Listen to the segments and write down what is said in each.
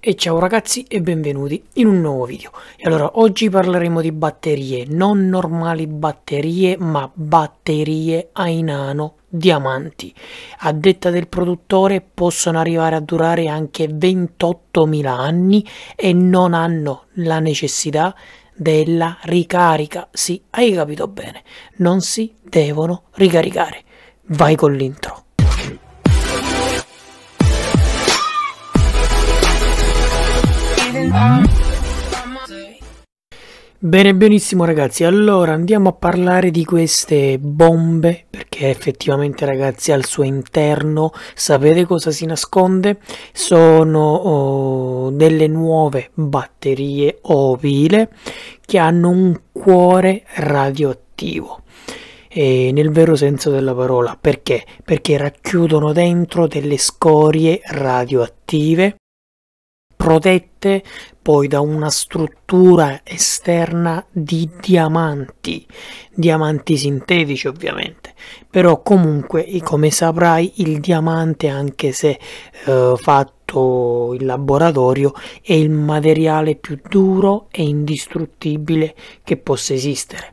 E ciao ragazzi e benvenuti in un nuovo video. E allora oggi parleremo di batterie, non normali batterie ma batterie ai nano diamanti. A detta del produttore possono arrivare a durare anche 28.000 anni e non hanno la necessità della ricarica. Sì, hai capito bene, non si devono ricaricare. Vai con l'intro. Bene, benissimo ragazzi, allora andiamo a parlare di queste bombe perché effettivamente ragazzi al suo interno sapete cosa si nasconde? Sono oh, delle nuove batterie ovile che hanno un cuore radioattivo eh, nel vero senso della parola perché? Perché racchiudono dentro delle scorie radioattive protette poi da una struttura esterna di diamanti, diamanti sintetici ovviamente, però comunque come saprai il diamante anche se eh, fatto in laboratorio è il materiale più duro e indistruttibile che possa esistere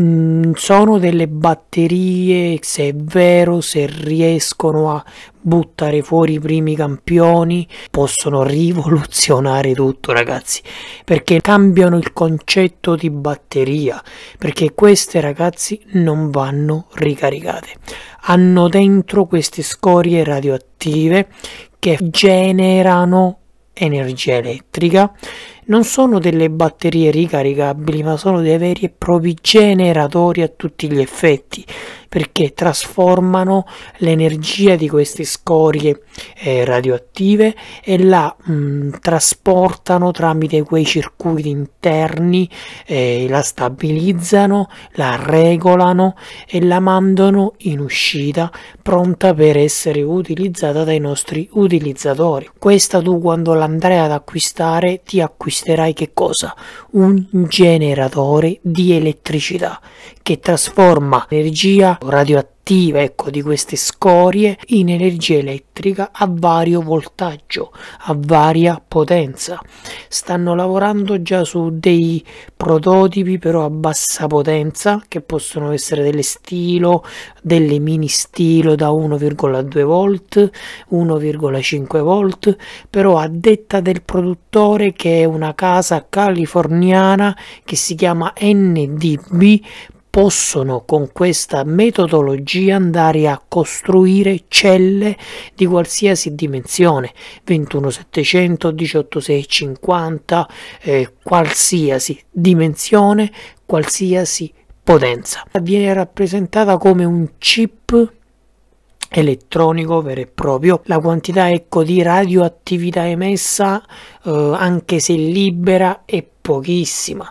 mm, sono delle batterie, se è vero, se riescono a buttare fuori i primi campioni possono rivoluzionare tutto ragazzi perché cambiano il concetto di batteria perché queste ragazzi non vanno ricaricate hanno dentro queste scorie radioattive che generano energia elettrica non sono delle batterie ricaricabili ma sono dei veri e propri generatori a tutti gli effetti perché trasformano l'energia di queste scorie eh, radioattive e la mh, mm, trasportano tramite quei circuiti interni, eh, la stabilizzano, la regolano e la mandano in uscita pronta per essere utilizzata dai nostri utilizzatori. Questa tu quando l'andrai ad acquistare ti acquisterai che cosa? Un generatore di elettricità che trasforma energia radioattiva ecco, di queste scorie in energia elettrica a vario voltaggio, a varia potenza. Stanno lavorando già su dei prototipi però a bassa potenza che possono essere delle stilo, delle mini stilo da 1,2 volt, 1,5 volt, però a detta del produttore che è una casa californiana che si chiama NDB possono con questa metodologia andare a costruire celle di qualsiasi dimensione 21700 18650 eh, qualsiasi dimensione qualsiasi potenza viene rappresentata come un chip elettronico vero e proprio la quantità ecco di radioattività emessa eh, anche se libera è pochissima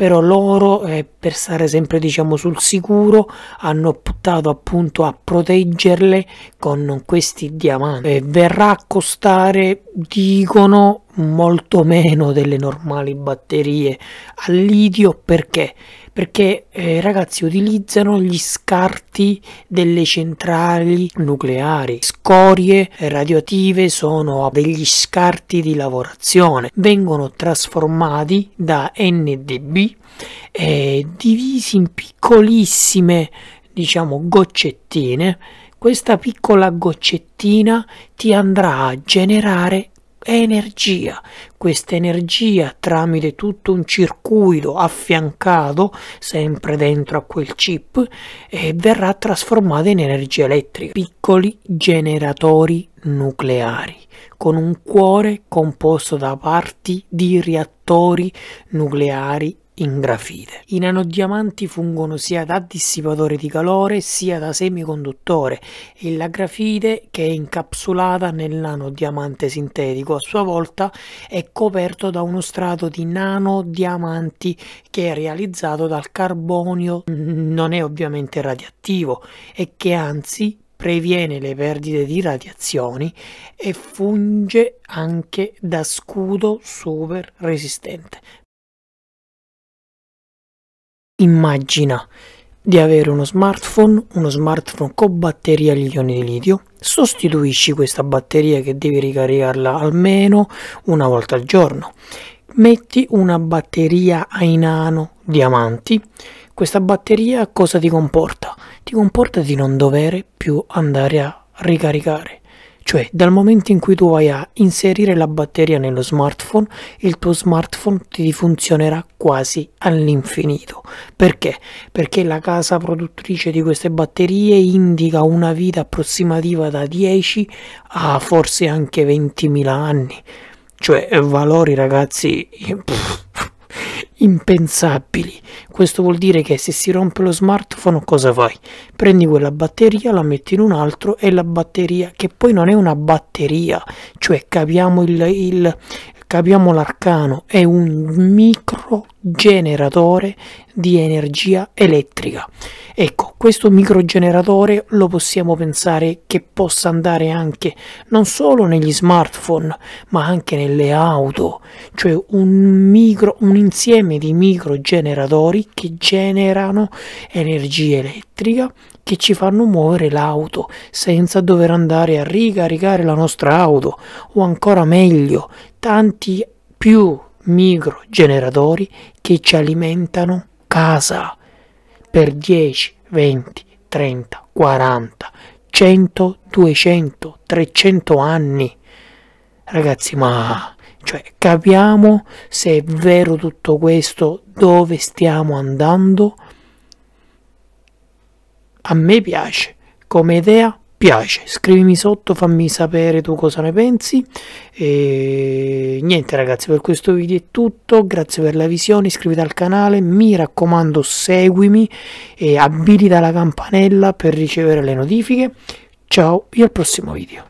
però loro eh, per stare sempre diciamo sul sicuro hanno optato appunto a proteggerle con questi diamanti eh, verrà a costare dicono molto meno delle normali batterie al litio perché perché eh, ragazzi utilizzano gli scarti delle centrali nucleari scorie radioattive sono degli scarti di lavorazione vengono trasformati da NDB eh, divisi in piccolissime diciamo goccettine questa piccola goccettina ti andrà a generare energia. Questa energia tramite tutto un circuito affiancato sempre dentro a quel chip eh, verrà trasformata in energia elettrica. Piccoli generatori nucleari con un cuore composto da parti di reattori nucleari in grafite. I nanodiamanti fungono sia da dissipatore di calore sia da semiconduttore e la grafite che è incapsulata nel nanodiamante sintetico a sua volta è coperto da uno strato di nanodiamanti che è realizzato dal carbonio, non è ovviamente radioattivo e che anzi previene le perdite di radiazioni e funge anche da scudo super resistente immagina di avere uno smartphone, uno smartphone con batteria agli ioni di litio, sostituisci questa batteria che devi ricaricarla almeno una volta al giorno, metti una batteria ai nano diamanti, questa batteria cosa ti comporta? Ti comporta di non dover più andare a ricaricare cioè, dal momento in cui tu vai a inserire la batteria nello smartphone, il tuo smartphone ti funzionerà quasi all'infinito. Perché? Perché la casa produttrice di queste batterie indica una vita approssimativa da 10 a forse anche 20.000 anni. Cioè, valori ragazzi... Pff impensabili. Questo vuol dire che se si rompe lo smartphone cosa fai? Prendi quella batteria, la metti in un altro e la batteria, che poi non è una batteria, cioè capiamo il, il, capiamo l'arcano, è un microgeneratore di energia elettrica. Ecco, questo microgeneratore lo possiamo pensare che possa andare anche non solo negli smartphone, ma anche nelle auto, cioè un, micro, un insieme di microgeneratori che generano energia elettrica che ci fanno muovere l'auto senza dover andare a ricaricare la nostra auto o ancora meglio tanti più micro generatori che ci alimentano casa per 10, 20, 30, 40, 100, 200, 300 anni. Ragazzi, ma cioè capiamo se è vero tutto questo, dove stiamo andando? A me piace come idea piace, scrivimi sotto, fammi sapere tu cosa ne pensi e niente ragazzi per questo video è tutto, grazie per la visione, iscriviti al canale, mi raccomando seguimi e abilita la campanella per ricevere le notifiche, ciao e al prossimo video.